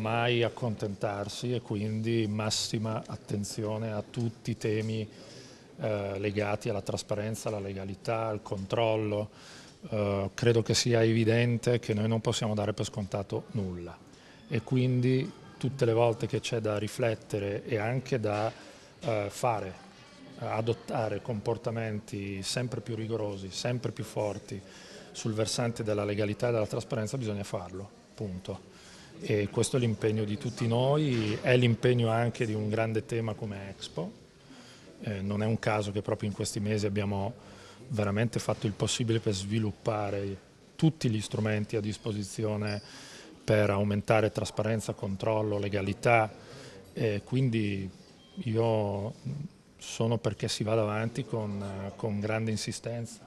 mai accontentarsi e quindi massima attenzione a tutti i temi eh, legati alla trasparenza, alla legalità, al controllo. Eh, credo che sia evidente che noi non possiamo dare per scontato nulla e quindi tutte le volte che c'è da riflettere e anche da eh, fare, adottare comportamenti sempre più rigorosi, sempre più forti sul versante della legalità e della trasparenza bisogna farlo, punto e questo è l'impegno di tutti noi, è l'impegno anche di un grande tema come Expo, eh, non è un caso che proprio in questi mesi abbiamo veramente fatto il possibile per sviluppare tutti gli strumenti a disposizione per aumentare trasparenza, controllo, legalità, eh, quindi io sono perché si vada avanti con, eh, con grande insistenza.